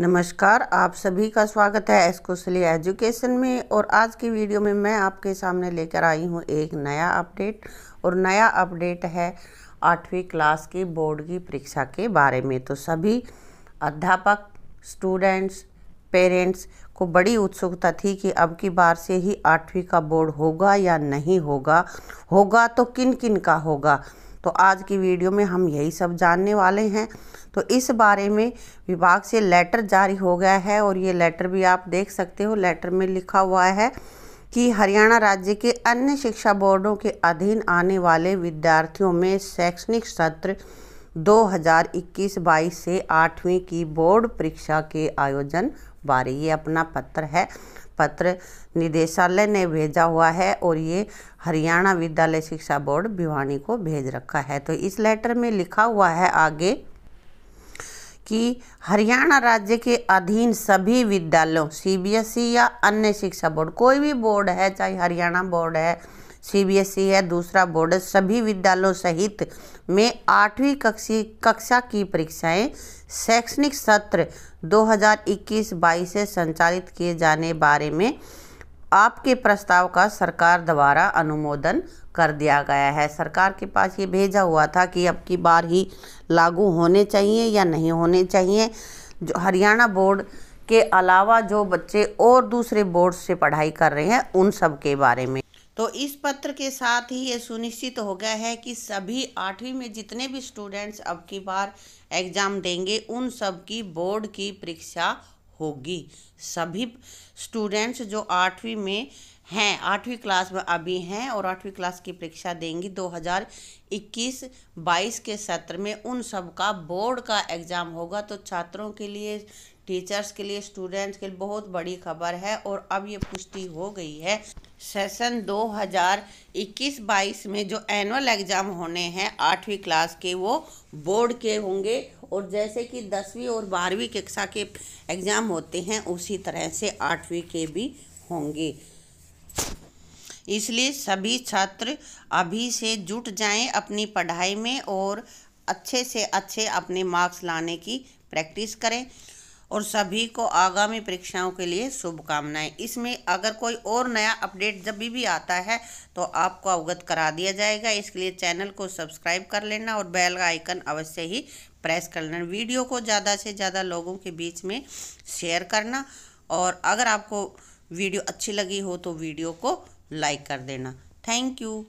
नमस्कार आप सभी का स्वागत है एस्कोसली एजुकेशन में और आज की वीडियो में मैं आपके सामने लेकर आई हूँ एक नया अपडेट और नया अपडेट है आठवीं क्लास की बोर्ड की परीक्षा के बारे में तो सभी अध्यापक स्टूडेंट्स पेरेंट्स को बड़ी उत्सुकता थी कि अब की बार से ही आठवीं का बोर्ड होगा या नहीं होगा होगा तो किन किन का होगा तो आज की वीडियो में हम यही सब जानने वाले हैं तो इस बारे में विभाग से लेटर जारी हो गया है और ये लेटर भी आप देख सकते हो लेटर में लिखा हुआ है कि हरियाणा राज्य के अन्य शिक्षा बोर्डों के अधीन आने वाले विद्यार्थियों में शैक्षणिक सत्र 2021 बाईस से आठवीं की बोर्ड परीक्षा के आयोजन बारे ये अपना पत्र है पत्र निदेशालय ने भेजा हुआ है और ये हरियाणा विद्यालय शिक्षा बोर्ड भिवानी को भेज रखा है तो इस लेटर में लिखा हुआ है आगे कि हरियाणा राज्य के अधीन सभी विद्यालयों सीबीएसई या अन्य शिक्षा बोर्ड कोई भी बोर्ड है चाहे हरियाणा बोर्ड है सीबीएसई है दूसरा बोर्ड सभी विद्यालयों सहित में आठवीं कक्षी कक्षा की परीक्षाएं शैक्षणिक सत्र 2021-22 से संचालित किए जाने बारे में आपके प्रस्ताव का सरकार द्वारा अनुमोदन कर दिया गया है सरकार के पास ये भेजा हुआ था कि अब की बार ही लागू होने चाहिए या नहीं होने चाहिए जो हरियाणा बोर्ड के अलावा जो बच्चे और दूसरे बोर्ड से पढ़ाई कर रहे हैं उन सब के बारे में तो इस पत्र के साथ ही ये सुनिश्चित हो गया है कि सभी आठवीं में जितने भी स्टूडेंट्स अब की बार एग्ज़ाम देंगे उन सब की बोर्ड की परीक्षा होगी सभी स्टूडेंट्स जो आठवीं में हैं आठवीं क्लास में अभी हैं और आठवीं क्लास की परीक्षा देंगी 2021-22 के सत्र में उन सब का बोर्ड का एग्ज़ाम होगा तो छात्रों के लिए टीचर्स के लिए स्टूडेंट्स के लिए बहुत बड़ी खबर है और अब ये पुष्टि हो गई है सेशन 2021-22 में जो एनुअल एग्ज़ाम होने हैं आठवीं क्लास के वो बोर्ड के होंगे और जैसे कि दसवीं और बारहवीं कक्षा के एग्ज़ाम होते हैं उसी तरह से आठवीं के भी होंगे इसलिए सभी छात्र अभी से जुट जाएं अपनी पढ़ाई में और अच्छे से अच्छे अपने मार्क्स लाने की प्रैक्टिस करें और सभी को आगामी परीक्षाओं के लिए शुभकामनाएं इसमें अगर कोई और नया अपडेट जब भी, आता है तो आपको अवगत करा दिया जाएगा इसके लिए चैनल को सब्सक्राइब कर लेना और बेल का आइकन अवश्य ही प्रेस कर लेना वीडियो को ज़्यादा से ज़्यादा लोगों के बीच में शेयर करना और अगर आपको वीडियो अच्छी लगी हो तो वीडियो को लाइक कर देना थैंक यू